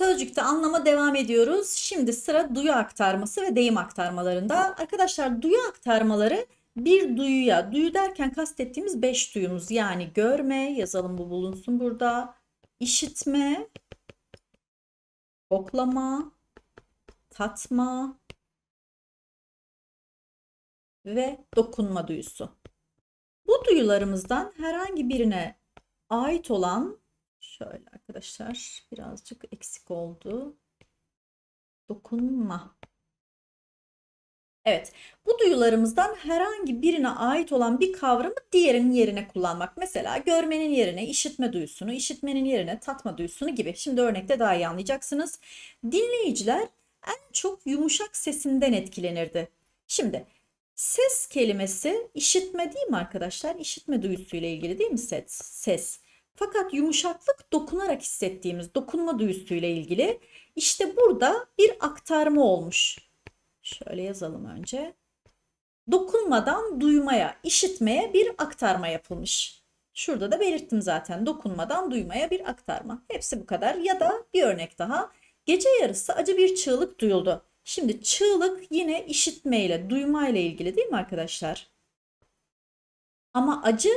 Sözcükte anlama devam ediyoruz. Şimdi sıra duyu aktarması ve deyim aktarmalarında. Arkadaşlar duyu aktarmaları bir duyuya, duyu derken kastettiğimiz beş duyumuz. Yani görme, yazalım bu bulunsun burada. İşitme, koklama, tatma ve dokunma duyusu. Bu duyularımızdan herhangi birine ait olan Şöyle arkadaşlar birazcık eksik oldu. Dokunma. Evet, bu duyularımızdan herhangi birine ait olan bir kavramı diğerinin yerine kullanmak. Mesela görmenin yerine işitme duyusunu, işitmenin yerine tatma duyusunu gibi. Şimdi örnekte daha iyi anlayacaksınız. Dinleyiciler en çok yumuşak sesinden etkilenirdi. Şimdi ses kelimesi işitme değil mi arkadaşlar? İşitme duyusuyla ilgili değil mi ses? Ses. Fakat yumuşaklık dokunarak hissettiğimiz dokunma duyusuyla ilgili. İşte burada bir aktarma olmuş. Şöyle yazalım önce. Dokunmadan duymaya, işitmeye bir aktarma yapılmış. Şurada da belirttim zaten dokunmadan duymaya bir aktarma. Hepsi bu kadar ya da bir örnek daha. Gece yarısı acı bir çığlık duyuldu. Şimdi çığlık yine işitmeyle, duymayla ilgili değil mi arkadaşlar? Ama acı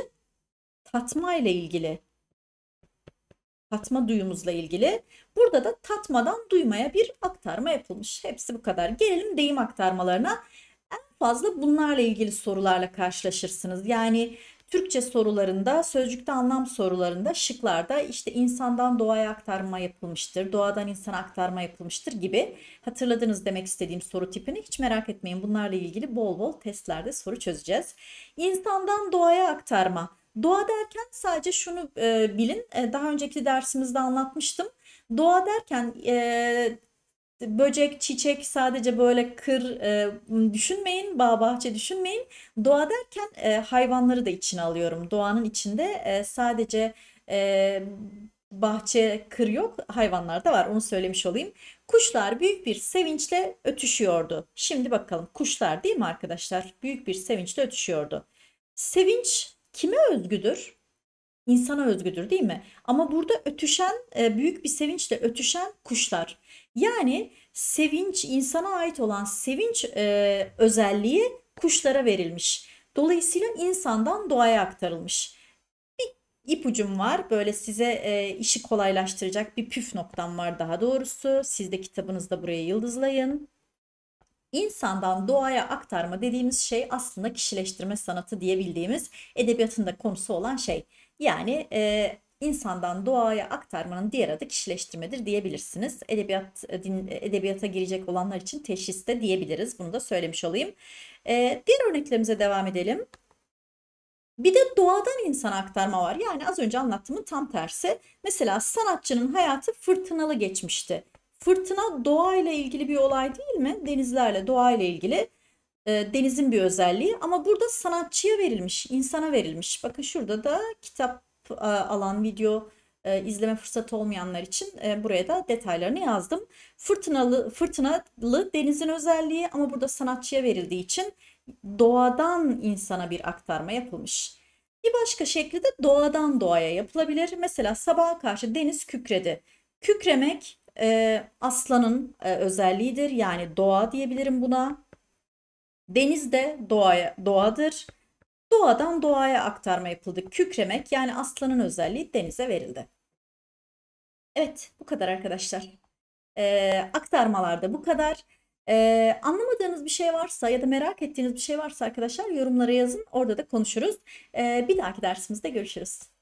tatmayla ilgili tatma duyumuzla ilgili. Burada da tatmadan duymaya bir aktarma yapılmış. Hepsi bu kadar. Gelelim deyim aktarmalarına. En fazla bunlarla ilgili sorularla karşılaşırsınız. Yani Türkçe sorularında, sözcükte anlam sorularında, şıklarda işte insandan doğaya aktarma yapılmıştır, doğadan insana aktarma yapılmıştır gibi hatırladınız demek istediğim soru tipini hiç merak etmeyin. Bunlarla ilgili bol bol testlerde soru çözeceğiz. İnsandan doğaya aktarma Doğa derken sadece şunu e, bilin. E, daha önceki dersimizde anlatmıştım. Doğa derken e, böcek, çiçek sadece böyle kır e, düşünmeyin, bağ bahçe düşünmeyin. Doğa derken e, hayvanları da içine alıyorum. Doğanın içinde e, sadece e, bahçe, kır yok, hayvanlar da var. Onu söylemiş olayım. Kuşlar büyük bir sevinçle ötüşüyordu. Şimdi bakalım kuşlar değil mi arkadaşlar? Büyük bir sevinçle ötüşüyordu. Sevinç kime özgüdür? İnsana özgüdür değil mi? Ama burada ötüşen e, büyük bir sevinçle ötüşen kuşlar. Yani sevinç insana ait olan sevinç e, özelliği kuşlara verilmiş. Dolayısıyla insandan doğaya aktarılmış. Bir ipucum var böyle size e, işi kolaylaştıracak bir püf noktam var daha doğrusu. Siz de kitabınızda buraya yıldızlayın insandan doğaya aktarma dediğimiz şey aslında kişileştirme sanatı diyebildiğimiz edebiyatında konusu olan şey. Yani e, insandan doğaya aktarmanın diğer adı kişileştirmedir diyebilirsiniz. Edebiyat e, din, e, edebiyata girecek olanlar için teşhiste diyebiliriz. Bunu da söylemiş olayım. E, diğer örneklerimize devam edelim. Bir de doğadan insana aktarma var. Yani az önce anlattığımın tam tersi. Mesela sanatçının hayatı fırtınalı geçmişti Fırtına doğayla ilgili bir olay değil mi? Denizlerle, doğayla ilgili e, denizin bir özelliği. Ama burada sanatçıya verilmiş, insana verilmiş. Bakın şurada da kitap e, alan video e, izleme fırsatı olmayanlar için e, buraya da detaylarını yazdım. Fırtınalı, fırtınalı denizin özelliği ama burada sanatçıya verildiği için doğadan insana bir aktarma yapılmış. Bir başka şekli de doğadan doğaya yapılabilir. Mesela sabaha karşı deniz kükredi. Kükremek e, aslanın e, özelliğidir. Yani doğa diyebilirim buna. Deniz de doğaya, doğadır. Doğadan doğaya aktarma yapıldı. Kükremek yani aslanın özelliği denize verildi. Evet bu kadar arkadaşlar. E, ee, aktarmalarda bu kadar. Ee, anlamadığınız bir şey varsa ya da merak ettiğiniz bir şey varsa arkadaşlar yorumlara yazın. Orada da konuşuruz. Ee, bir dahaki dersimizde görüşürüz.